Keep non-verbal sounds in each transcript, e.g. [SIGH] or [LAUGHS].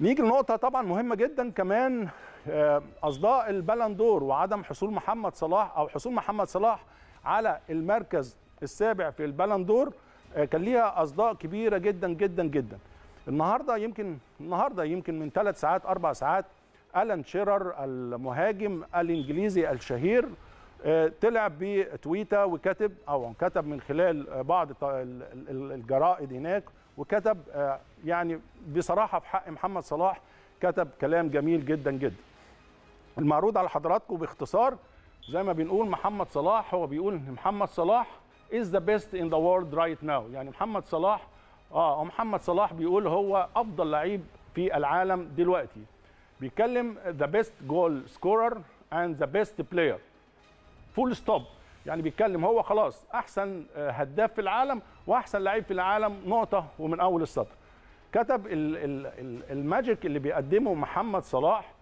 نيجي لنقطة طبعا مهمة جدا كمان آه، أصداء البلندور وعدم حصول محمد صلاح أو حصول محمد صلاح على المركز السابع في البلندور آه، كان ليها أصداء كبيرة جدا جدا جدا النهاردة يمكن النهاردة يمكن من ثلاث ساعات أربع ساعات ألان شيرر المهاجم الإنجليزي الشهير آه، طلع بتويته وكتب او كتب من خلال بعض الجرائد هناك وكتب آه، يعني بصراحه في حق محمد صلاح كتب كلام جميل جدا جدا. المعروض على حضراتكم باختصار زي ما بنقول محمد صلاح هو بيقول محمد صلاح is the best in the world right now يعني محمد صلاح اه محمد صلاح بيقول هو افضل لعيب في العالم دلوقتي بيتكلم the best goal scorer and the best player فول ستوب يعني بيتكلم هو خلاص احسن آه، هداف في العالم واحسن لعيب في العالم نقطه ومن اول السطر كتب الماجيك اللي بيقدمه محمد صلاح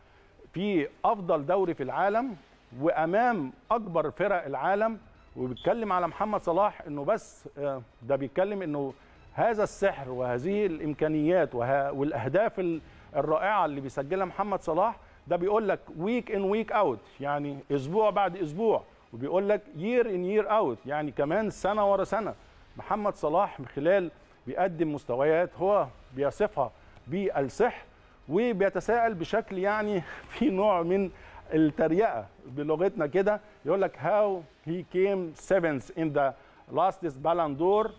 في افضل دوري في العالم وامام اكبر فرق العالم وبيتكلم على محمد صلاح انه بس آه، ده بيتكلم انه هذا السحر وهذه الامكانيات والاهداف الرائعه اللي بيسجلها محمد صلاح ده بيقول لك ويك ان ويك اوت يعني اسبوع بعد اسبوع وبيقول لك يير ان يير اوت يعني كمان سنه ورا سنه محمد صلاح من خلال بيقدم مستويات هو بيصفها بالصح وبيتساءل بشكل يعني [LAUGHS] في نوع من التريقه بلغتنا كده يقول لك هاو هي كيم سيفنس ان ذا لاستس بالاندور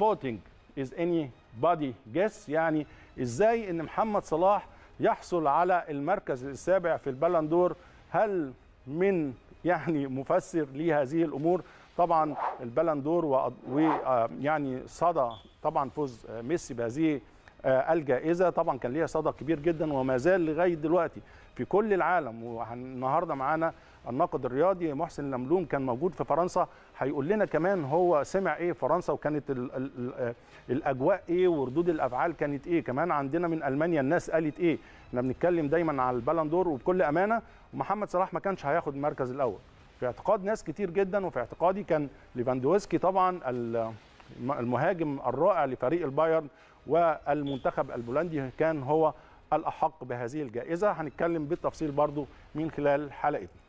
فوتنج از اني بادي جيس يعني ازاي ان محمد صلاح يحصل على المركز السابع في البالاندور هل من يعني مفسر لهذه الامور طبعا البلندور ويعني صدى طبعا فوز ميسي بهذه آه، الجائزه طبعا كان ليها صدى كبير جدا وما زال لغايه دلوقتي في كل العالم والنهارده معانا الناقد الرياضي محسن لملوم كان موجود في فرنسا هيقول لنا كمان هو سمع ايه فرنسا وكانت الـ الـ آه، الاجواء ايه وردود الافعال كانت ايه كمان عندنا من المانيا الناس قالت ايه احنا بنتكلم دايما على البلندور وبكل امانه محمد صلاح ما كانش هياخد المركز الاول في اعتقاد ناس كتير جدا وفي اعتقادي كان ليفاندوسكي طبعا المهاجم الرائع لفريق البايرن والمنتخب البولندي كان هو الأحق بهذه الجائزة هنتكلم بالتفصيل برضو من خلال حلقتنا